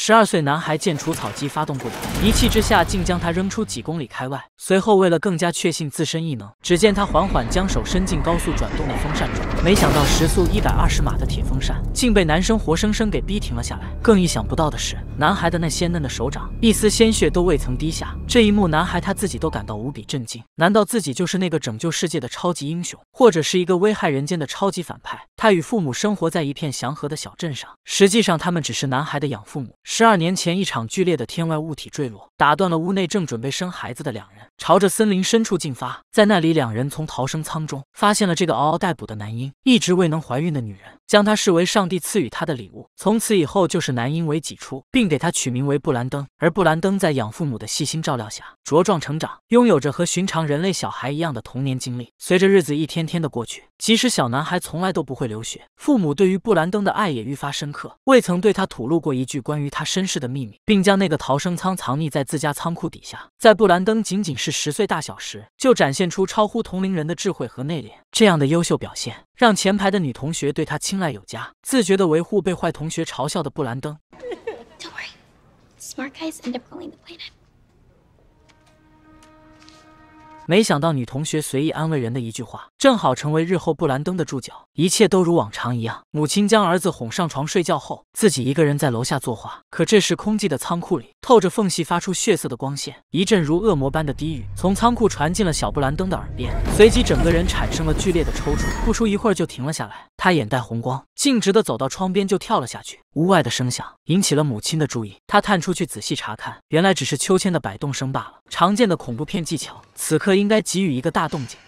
十二岁男孩见除草机发动不了，一气之下竟将它扔出几公里开外。随后，为了更加确信自身异能，只见他缓缓将手伸进高速转动的风扇中，没想到时速一百二十码的铁风扇竟被男生活生生给逼停了下来。更意想不到的是，男孩的那鲜嫩的手掌一丝鲜血都未曾滴下。这一幕，男孩他自己都感到无比震惊。难道自己就是那个拯救世界的超级英雄，或者是一个危害人间的超级反派？他与父母生活在一片祥和的小镇上，实际上他们只是男孩的养父母。十二年前，一场剧烈的天外物体坠落，打断了屋内正准备生孩子的两人，朝着森林深处进发。在那里，两人从逃生舱中发现了这个嗷嗷待哺的男婴。一直未能怀孕的女人将他视为上帝赐予她的礼物，从此以后就是男婴为己出，并给他取名为布兰登。而布兰登在养父母的细心照料下茁壮成长，拥有着和寻常人类小孩一样的童年经历。随着日子一天天的过去，即使小男孩从来都不会流血，父母对于布兰登的爱也愈发深刻，未曾对他吐露过一句关于他。他身世的秘密，并将那个逃生舱藏匿在自家仓库底下。在布兰登仅仅是十岁大小时，就展现出超乎同龄人的智慧和内敛。这样的优秀表现，让前排的女同学对他青睐有加，自觉的维护被坏同学嘲笑的布兰登。Don't end worry, calling planet. smart the guys up 没想到女同学随意安慰人的一句话，正好成为日后布兰登的注脚。一切都如往常一样，母亲将儿子哄上床睡觉后，自己一个人在楼下作画。可这时，空寂的仓库里透着缝隙发出血色的光线，一阵如恶魔般的低语从仓库传进了小布兰登的耳边，随即整个人产生了剧烈的抽搐，不出一会儿就停了下来。他眼带红光，径直的走到窗边就跳了下去。屋外的声响引起了母亲的注意，他探出去仔细查看，原来只是秋千的摆动声罢了。常见的恐怖片技巧，此刻。应该给予一个大动静。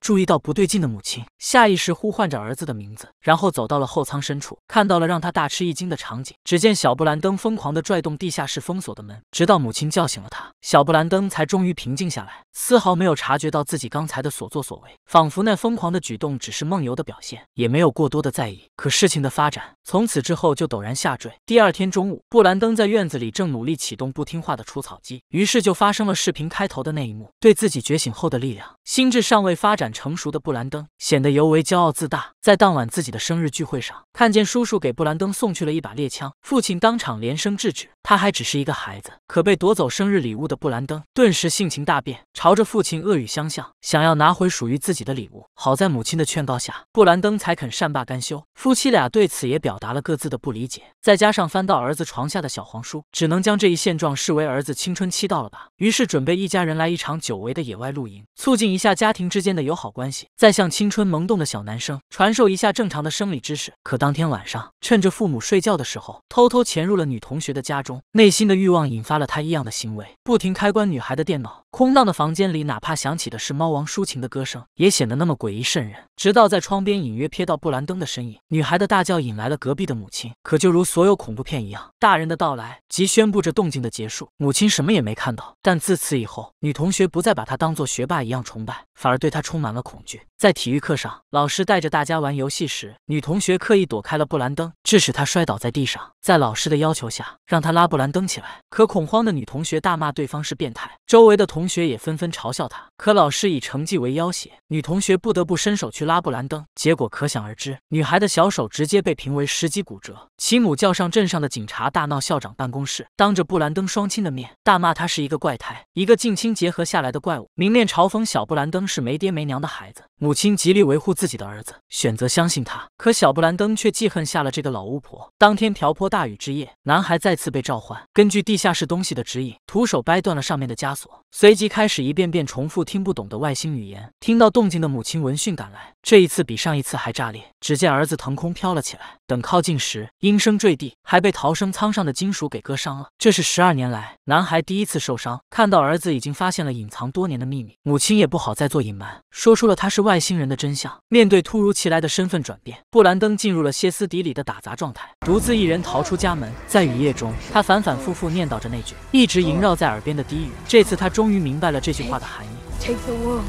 注意到不对劲的母亲，下意识呼唤着儿子的名字，然后走到了后舱深处，看到了让他大吃一惊的场景。只见小布兰登疯狂的拽动地下室封锁的门，直到母亲叫醒了他，小布兰登才终于平静下来。丝毫没有察觉到自己刚才的所作所为，仿佛那疯狂的举动只是梦游的表现，也没有过多的在意。可事情的发展从此之后就陡然下坠。第二天中午，布兰登在院子里正努力启动不听话的除草机，于是就发生了视频开头的那一幕。对自己觉醒后的力量，心智尚未发展成熟的布兰登显得尤为骄傲自大。在当晚自己的生日聚会上，看见叔叔给布兰登送去了一把猎枪，父亲当场连声制止。他还只是一个孩子，可被夺走生日礼物的布兰登顿时性情大变。朝着父亲恶语相向，想要拿回属于自己的礼物。好在母亲的劝告下，布兰登才肯善罢甘休。夫妻俩对此也表达了各自的不理解。再加上翻到儿子床下的小黄书，只能将这一现状视为儿子青春期到了吧。于是准备一家人来一场久违的野外露营，促进一下家庭之间的友好关系。再向青春萌动的小男生传授一下正常的生理知识。可当天晚上，趁着父母睡觉的时候，偷偷潜入了女同学的家中。内心的欲望引发了他异样的行为，不停开关女孩的电脑。空荡的房。间里，哪怕响起的是猫王抒情的歌声，也显得那么诡异渗人。直到在窗边隐约瞥到布兰登的身影，女孩的大叫引来了隔壁的母亲。可就如所有恐怖片一样，大人的到来即宣布着动静的结束。母亲什么也没看到，但自此以后，女同学不再把她当做学霸一样崇拜，反而对她充满了恐惧。在体育课上，老师带着大家玩游戏时，女同学刻意躲开了布兰登，致使他摔倒在地上。在老师的要求下，让他拉布兰登起来，可恐慌的女同学大骂对方是变态，周围的同学也纷纷嘲笑他。可老师以成绩为要挟，女同学不得不伸手去拉布兰登，结果可想而知，女孩的小手直接被评为十级骨折。其母叫上镇上的警察大闹校长办公室，当着布兰登双亲的面大骂他是一个怪胎，一个近亲结合下来的怪物，明面嘲讽小布兰登是没爹没娘的孩子，母。母亲极力维护自己的儿子，选择相信他。可小布兰登却记恨下了这个老巫婆。当天瓢泼大雨之夜，男孩再次被召唤，根据地下室东西的指引，徒手掰断了上面的枷锁，随即开始一遍遍重复听不懂的外星语言。听到动静的母亲闻讯赶来，这一次比上一次还炸裂。只见儿子腾空飘了起来，等靠近时，应声坠地，还被逃生舱上的金属给割伤了。这是十二年来男孩第一次受伤。看到儿子已经发现了隐藏多年的秘密，母亲也不好再做隐瞒，说出了他是外。外星人的真相。面对突如其来的身份转变，布兰登进入了歇斯底里的打杂状态，独自一人逃出家门。在雨夜中，他反反复复念叨着那句一直萦绕在耳边的低语。这次，他终于明白了这句话的含义。Take the world.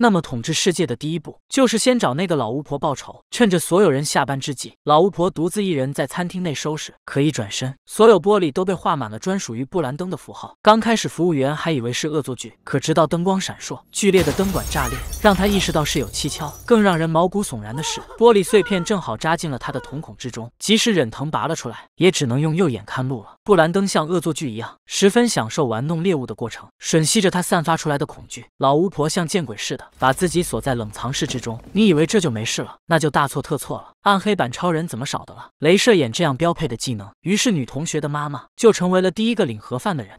那么，统治世界的第一步就是先找那个老巫婆报仇。趁着所有人下班之际，老巫婆独自一人在餐厅内收拾。可一转身，所有玻璃都被画满了专属于布兰登的符号。刚开始，服务员还以为是恶作剧，可直到灯光闪烁、剧烈的灯管炸裂，让他意识到是有蹊跷。更让人毛骨悚然的是，玻璃碎片正好扎进了他的瞳孔之中。即使忍疼拔了出来，也只能用右眼看路了。布兰登像恶作剧一样，十分享受玩弄猎物的过程，吮吸着他散发出来的恐惧。老巫婆像见鬼似的。把自己锁在冷藏室之中，你以为这就没事了？那就大错特错了！暗黑版超人怎么少的了镭射眼这样标配的技能？于是女同学的妈妈就成为了第一个领盒饭的人。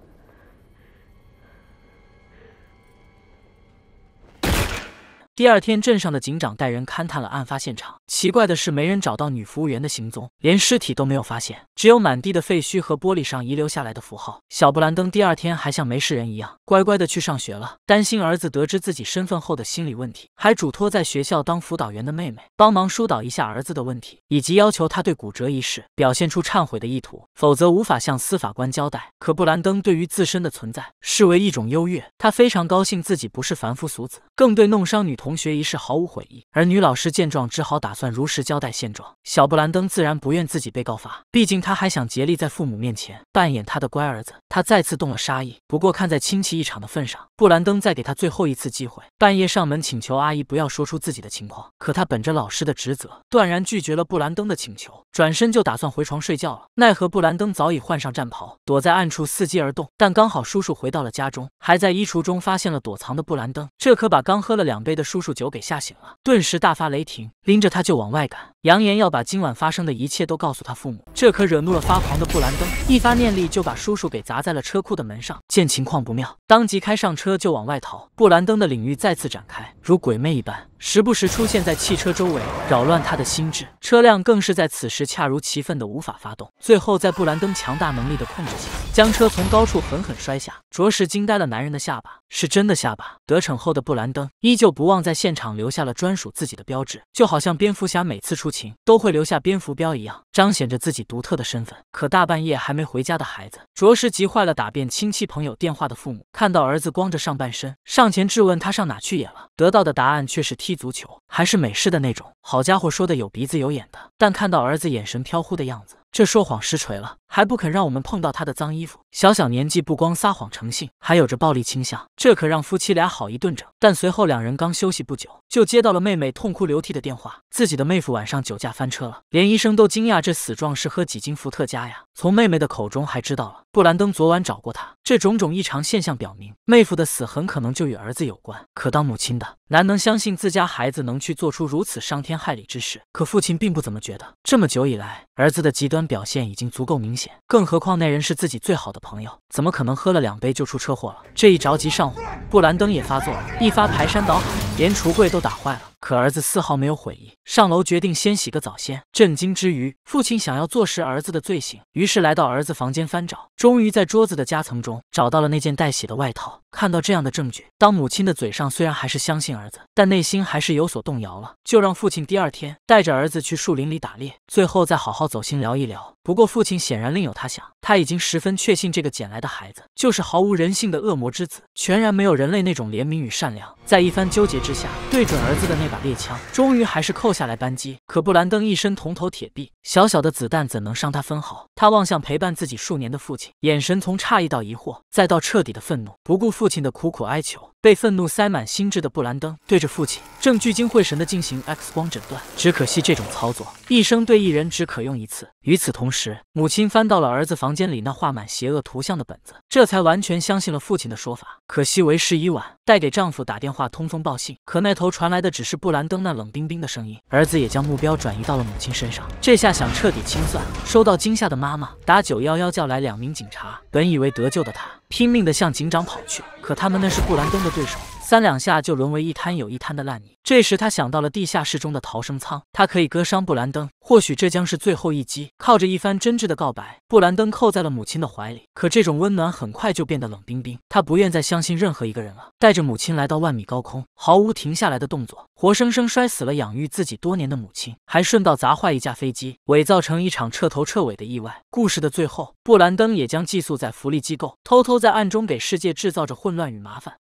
第二天，镇上的警长带人勘探了案发现场。奇怪的是，没人找到女服务员的行踪，连尸体都没有发现，只有满地的废墟和玻璃上遗留下来的符号。小布兰登第二天还像没事人一样，乖乖的去上学了。担心儿子得知自己身份后的心理问题，还嘱托在学校当辅导员的妹妹帮忙疏导一下儿子的问题，以及要求他对骨折一事表现出忏悔的意图，否则无法向司法官交代。可布兰登对于自身的存在视为一种优越，他非常高兴自己不是凡夫俗子，更对弄伤女同学一事毫无悔意。而女老师见状，只好打。算如实交代现状，小布兰登自然不愿自己被告发，毕竟他还想竭力在父母面前扮演他的乖儿子。他再次动了杀意，不过看在亲戚一场的份上，布兰登再给他最后一次机会，半夜上门请求阿姨不要说出自己的情况。可他本着老师的职责，断然拒绝了布兰登的请求，转身就打算回床睡觉了。奈何布兰登早已换上战袍，躲在暗处伺机而动。但刚好叔叔回到了家中，还在衣橱中发现了躲藏的布兰登，这可把刚喝了两杯的叔叔酒给吓醒了，顿时大发雷霆，拎着他就往外赶。扬言要把今晚发生的一切都告诉他父母，这可惹怒了发狂的布兰登，一发念力就把叔叔给砸在了车库的门上。见情况不妙，当即开上车就往外逃。布兰登的领域再次展开，如鬼魅一般，时不时出现在汽车周围，扰乱他的心智。车辆更是在此时恰如其分的无法发动。最后，在布兰登强大能力的控制下，将车从高处狠狠摔下，着实惊呆了男人的下巴，是真的下巴。得逞后的布兰登依旧不忘在现场留下了专属自己的标志，就好像蝙蝠侠每次出。都会留下蝙蝠镖一样，彰显着自己独特的身份。可大半夜还没回家的孩子，着实急坏了打遍亲戚朋友电话的父母。看到儿子光着上半身，上前质问他上哪去野了，得到的答案却是踢足球，还是美式的那种。好家伙，说的有鼻子有眼的，但看到儿子眼神飘忽的样子。这说谎实锤了，还不肯让我们碰到他的脏衣服。小小年纪，不光撒谎成性，还有着暴力倾向，这可让夫妻俩好一顿整。但随后两人刚休息不久，就接到了妹妹痛哭流涕的电话，自己的妹夫晚上酒驾翻车了，连医生都惊讶这死状是喝几斤伏特加呀。从妹妹的口中还知道了布兰登昨晚找过他。这种种异常现象表明，妹夫的死很可能就与儿子有关。可当母亲的难能相信自家孩子能去做出如此伤天害理之事，可父亲并不怎么觉得。这么久以来，儿子的极端。表现已经足够明显，更何况那人是自己最好的朋友，怎么可能喝了两杯就出车祸了？这一着急上火，布兰登也发作了，一发排山倒海。连橱柜都打坏了，可儿子丝毫没有悔意。上楼决定先洗个澡先。震惊之余，父亲想要坐实儿子的罪行，于是来到儿子房间翻找，终于在桌子的夹层中找到了那件带血的外套。看到这样的证据，当母亲的嘴上虽然还是相信儿子，但内心还是有所动摇了，就让父亲第二天带着儿子去树林里打猎，最后再好好走心聊一聊。不过父亲显然另有他想，他已经十分确信这个捡来的孩子就是毫无人性的恶魔之子，全然没有人类那种怜悯与善良。在一番纠结之。之下。对准儿子的那把猎枪，终于还是扣下来扳机。可布兰登一身铜头铁臂，小小的子弹怎能伤他分毫？他望向陪伴自己数年的父亲，眼神从诧异到疑惑，再到彻底的愤怒。不顾父亲的苦苦哀求，被愤怒塞满心智的布兰登，对着父亲正聚精会神地进行 X 光诊断。只可惜这种操作一生对一人只可用一次。与此同时，母亲翻到了儿子房间里那画满邪恶图像的本子，这才完全相信了父亲的说法。可惜为时已晚，带给丈夫打电话通风报信，可那头。传来的只是布兰登那冷冰冰的声音，儿子也将目标转移到了母亲身上。这下想彻底清算，受到惊吓的妈妈打九幺幺叫来两名警察。本以为得救的他，拼命的向警长跑去，可他们那是布兰登的对手。三两下就沦为一滩有一滩的烂泥。这时他想到了地下室中的逃生舱，他可以割伤布兰登，或许这将是最后一击。靠着一番真挚的告白，布兰登扣在了母亲的怀里。可这种温暖很快就变得冷冰冰，他不愿再相信任何一个人了。带着母亲来到万米高空，毫无停下来的动作，活生生摔死了养育自己多年的母亲，还顺道砸坏一架飞机，伪造成一场彻头彻尾的意外。故事的最后，布兰登也将寄宿在福利机构，偷偷在暗中给世界制造着混乱与麻烦。